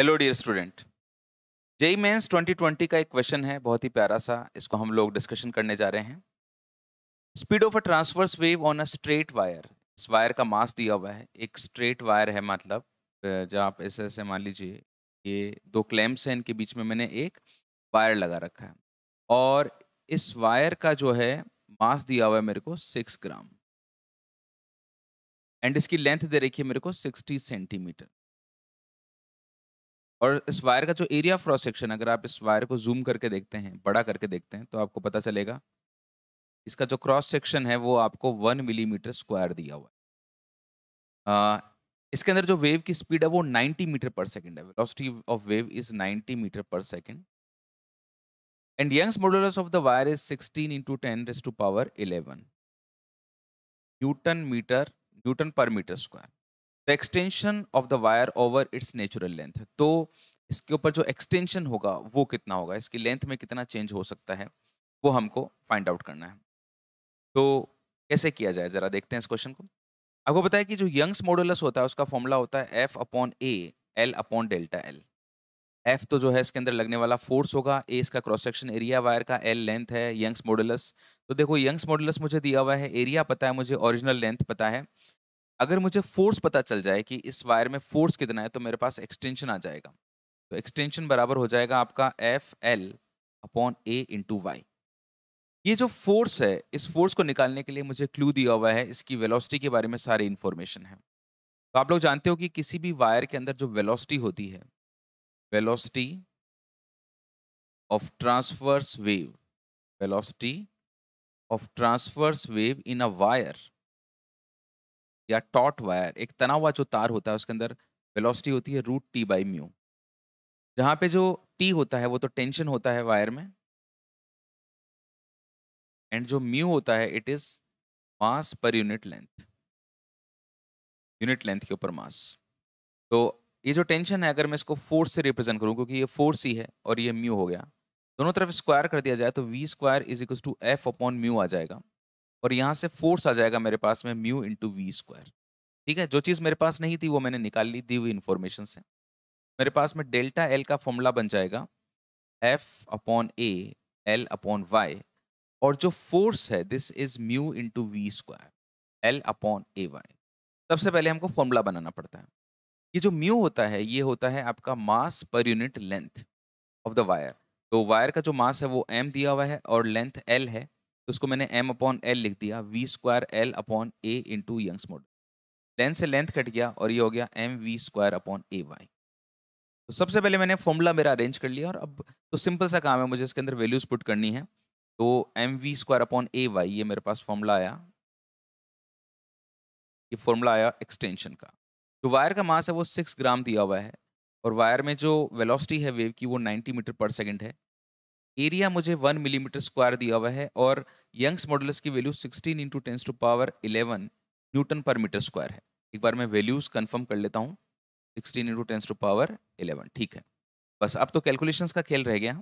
hello dear student JEE mains 2020 का एक question है बहुत ही प्यारा सा इसको हम लोग डिस्कशन करने जा रहे हैं speed of a transverse wave on a straight wire इस वायर का मास दिया हुआ है एक स्ट्रेट वायर है मतलब जब आप ऐसे ऐसे मान लीजिए ये दो क्लैम्प्स हैं इनके बीच में मैंने एक वायर लगा रखा है और इस वायर का जो है मास दिया हुआ है मेरे को सिक्स ग्राम एंड इसकी लेंथ दे रखी है मेरे को सिक्सटी सेंटीमीटर और इस वायर का जो एरिया ऑफ क्रॉस सेक्शन अगर आप इस वायर को जूम करके देखते हैं बड़ा करके देखते हैं तो आपको पता चलेगा इसका जो क्रॉस सेक्शन है वो आपको वन मिलीमीटर स्क्वायर दिया हुआ है इसके अंदर जो वेव की स्पीड है वो नाइन्टी मीटर पर सेकेंड है velocity of wave is ninety metre per second and Young's modulus of the wire is sixteen into ten to power eleven newton metre newton per metre square the extension of the wire over its natural length तो इसके ऊपर जो extension होगा वो कितना होगा इसकी length में कितना चेंज हो सकता है वो हमको फाइंड आउट करना है तो कैसे किया जाए जरा देखते हैं इस क्वेश्चन को आपको पता है कि जो यंग्स मॉडुलस होता है उसका फॉर्मूला होता है F upon A L upon delta L F तो जो है इसके अंदर लगने वाला फोर्स होगा ए इसका क्रॉस सेक्शन एरिया वायर का एल लेंथ है यंग्स मॉडुलस तो देखो यंग्स मॉडुलस मुझे दिया हुआ है एरिया पता है मुझे ओरिजिनल लेंथ पता है अगर मुझे फोर्स पता चल जाए कि इस वायर में फोर्स कितना है तो मेरे पास एक्सटेंशन आ जाएगा तो एक्सटेंशन बराबर हो जाएगा आपका F L upon A into Y ये जो फोर्स है इस फोर्स को निकालने के लिए मुझे क्लू दिया हुआ है इसकी वेलोसिटी के बारे में सारी इन्फॉर्मेशन है तो आप लोग जानते हो कि किसी भी वायर के अंदर जो वेलोसिटी होती है velocity of transverse wave velocity of transverse wave in a wire या टॉट वायर एक तना हुआ जो तार होता है उसके अंदर वेलोसिटी होती है रूट टी बाई म्यू जहाँ पे जो टी होता है वो तो टेंशन होता है वायर में एंड जो म्यू होता है it is mass per unit length unit length के ऊपर मास तो ये जो टेंशन है अगर मैं इसको फोर्स से रिप्रेजेंट करूँ क्योंकि ये फोर्स ही है और ये म्यू हो गया दोनों तरफ स्क्वायर कर दिया जाए तो V square is equal to F upon mu आ जाएगा और यहाँ से फोर्स आ जाएगा मेरे पास में म्यू इंटू वी स्क्वायर ठीक है जो चीज़ मेरे पास नहीं थी वो मैंने निकाल ली दी हुई इन्फॉर्मेशन से मेरे पास में डेल्टा एल का फॉर्मूला बन जाएगा F upon A L upon Y और जो फोर्स है this is mu into V square L upon A Y सबसे पहले हमको फॉर्मूला बनाना पड़ता है ये जो म्यू होता है ये होता है आपका mass per unit length of the wire तो वायर का जो मास है वो एम दिया हुआ है और लेंथ एल है तो इसको मैंने एम अपॉन एल लिख दिया V square L upon A into Young's model length से लेंथ कट गया और ये हो गया M V square upon A Y तो सबसे पहले मैंने फॉर्मूला मेरा अरेंज कर लिया और अब तो सिंपल सा काम है मुझे इसके अंदर वैल्यूज पुट करनी है तो M V square upon A Y ये मेरे पास फॉर्मूला आया ये फॉर्मूला आया एक्सटेंशन का जो तो वायर का मास है वो सिक्स ग्राम दिया हुआ है और वायर में जो वेलोसिटी है वेव की वो नाइन्टी मीटर पर सेकंड है एरिया मुझे वन मिलीमीटर स्क्वायर दिया हुआ है और यंग्स मॉडल्स की value sixteen into tens to power eleven newton per metre square है एक बार मैं वैल्यूज कंफर्म कर लेता हूँ sixteen into tens to power eleven ठीक है बस अब तो कैलकुलेशंस का खेल रह गया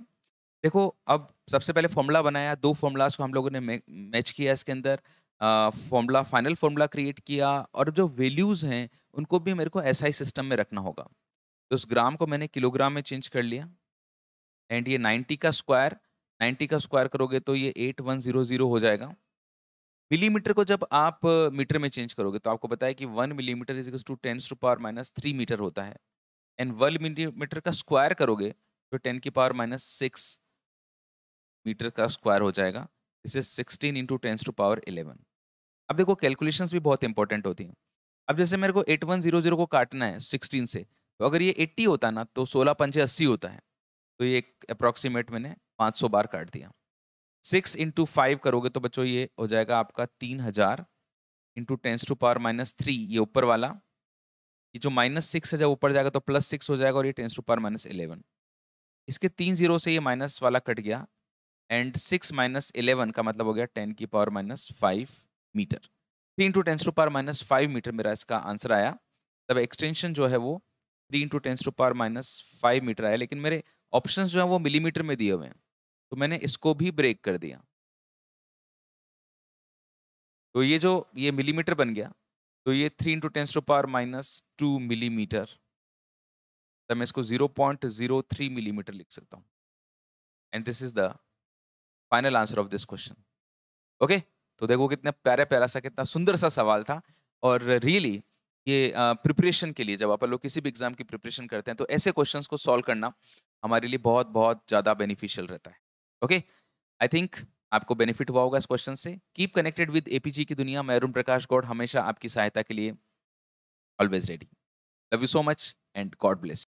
देखो अब सबसे पहले फॉर्मूला बनाया दो फॉर्मूलाज को हम लोगों ने मैच किया इसके अंदर फॉर्मूला फाइनल फॉर्मूला क्रिएट किया और जो वैल्यूज़ हैं उनको भी मेरे को ऐसा ही सिस्टम में रखना होगा तो उस ग्राम को मैंने किलोग्राम में चेंज कर लिया एंड ये 90 का स्क्वायर 90 का स्क्वायर करोगे तो ये 8100 हो जाएगा मिलीमीटर को जब आप मीटर में चेंज करोगे तो आपको बताया कि one millimetre is equal to ten to power minus three metre होता है एंड वन मिलीमीटर का स्क्वायर करोगे तो टेन की पावर माइनस सिक्स मीटर का स्क्वायर हो जाएगा this is sixteen into ten to power eleven अब देखो कैलकुलेशन भी बहुत इंपॉर्टेंट होती हैं अब जैसे मेरे को एट वन जीरो जीरो को काटना है सिक्सटीन से तो अगर ये एट्टी होता ना तो सोलह पंचे अस्सी होता है तो ये अप्रोक्सीमेट मैंने 500 बार काट दिया सिक्स इंटू फाइव करोगे तो बच्चों ये हो जाएगा आपका तीन हजार into tens to power minus three ये ऊपर वाला ये जो माइनस सिक्स है जब ऊपर जाएगा तो प्लस सिक्स हो जाएगा और ये tens to power minus eleven इसके तीन जीरो से ये माइनस वाला कट गया एंड सिक्स माइनस इलेवन का मतलब हो गया टेन की power minus five metre three into tens to power minus five metre मेरा इसका आंसर आया तब एक्सटेंशन जो है वो three into tens to power minus five metre आया लेकिन मेरे ऑप्शन जो है वो मिलीमीटर में दिए हुए हैं तो मैंने इसको भी ब्रेक कर दिया तो ये जो ये मिलीमीटर बन गया तो ये three into tens to power minus two millimetre तो मैं इसको zero point zero three millimetre लिख सकता हूँ and this is the final answer of this question okay तो देखो कितना प्यारा प्यारा सा कितना सुंदर सा सवाल था और रियली really, ये प्रिपरेशन के लिए जब आप लोग किसी भी एग्जाम की प्रिपरेशन करते हैं तो ऐसे क्वेश्चंस को सॉल्व करना हमारे लिए बहुत बहुत ज़्यादा बेनिफिशियल रहता है ओके आई थिंक आपको बेनिफिट हुआ होगा इस क्वेश्चन से कीप कनेक्टेड विद एपीजी की दुनिया मैं प्रकाश गौड हमेशा आपकी सहायता के लिए always ready love you so much and God bless